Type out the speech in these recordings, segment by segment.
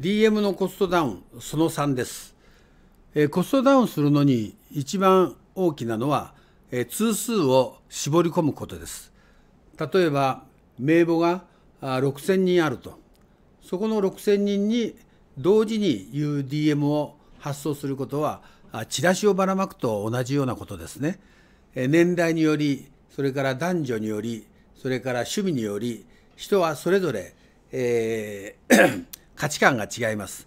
DM のコストダウンその3です、えー、コストダウンするのに一番大きなのは、えー、通数を絞り込むことです例えば名簿が6000人あるとそこの6000人に同時に UDM を発送することはチラシをばらまくと同じようなことですね年代によりそれから男女によりそれから趣味により人はそれぞれ、えー価値観が違います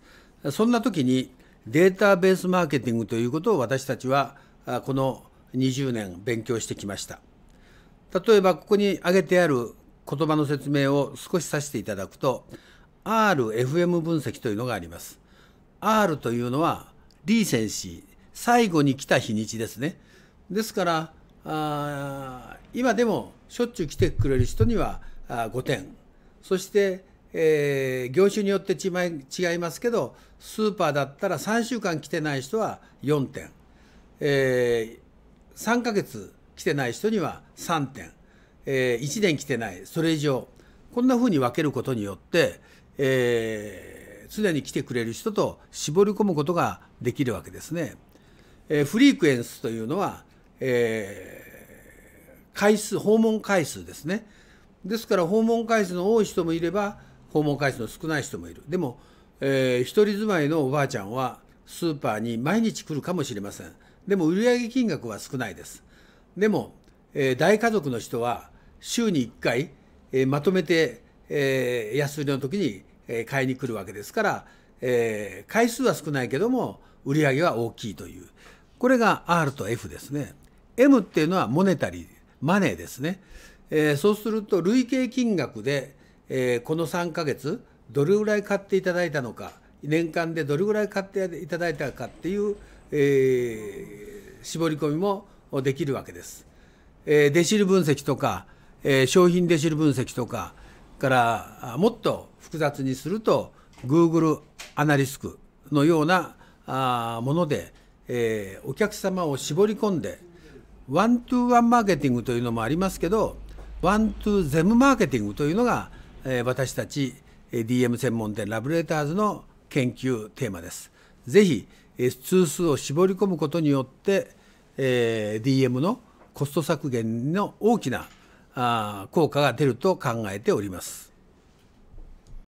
そんな時にデータベースマーケティングということを私たちはこの20年勉強してきました例えばここに挙げてある言葉の説明を少しさせていただくと RFM 分析というのがあります R というのはリーセンシー最後に来た日にちですねですからあ今でもしょっちゅう来てくれる人にはあ5点そしてえー、業種によって違いますけどスーパーだったら3週間来てない人は4点、えー、3ヶ月来てない人には3点、えー、1年来てないそれ以上こんなふうに分けることによって、えー、常に来てくれる人と絞り込むことができるわけですね。えー、フリークエンスというのは、えー、回数訪問回数ですね。ですから訪問回数の多い人もいれば訪問回数の少ない人もいるでも、えー、一人住まいのおばあちゃんはスーパーに毎日来るかもしれませんでも売上金額は少ないですでも、えー、大家族の人は週に1回、えー、まとめて、えー、安売りの時に、え買いに来るわけですから、えー、回数は少ないけども売上は大きいというこれが R と F ですね M っていうのはモネタリーマネーですね、えー、そうすると累計金額でえー、この3ヶ月どれぐらい買っていただいたのか年間でどれぐらい買っていただいたかっていう、えー、絞り込みもできるわけです。えー、デシル分析とか、えー、商品デシル分析とかからもっと複雑にすると Google アナリスクのようなあもので、えー、お客様を絞り込んでワントゥーワンマーケティングというのもありますけどワントゥーゼムマーケティングというのがえ私たち DM 専門店ラブレターズの研究テーマです。ぜひ通数を絞り込むことによって、え DM のコスト削減の大きな効果が出ると考えております。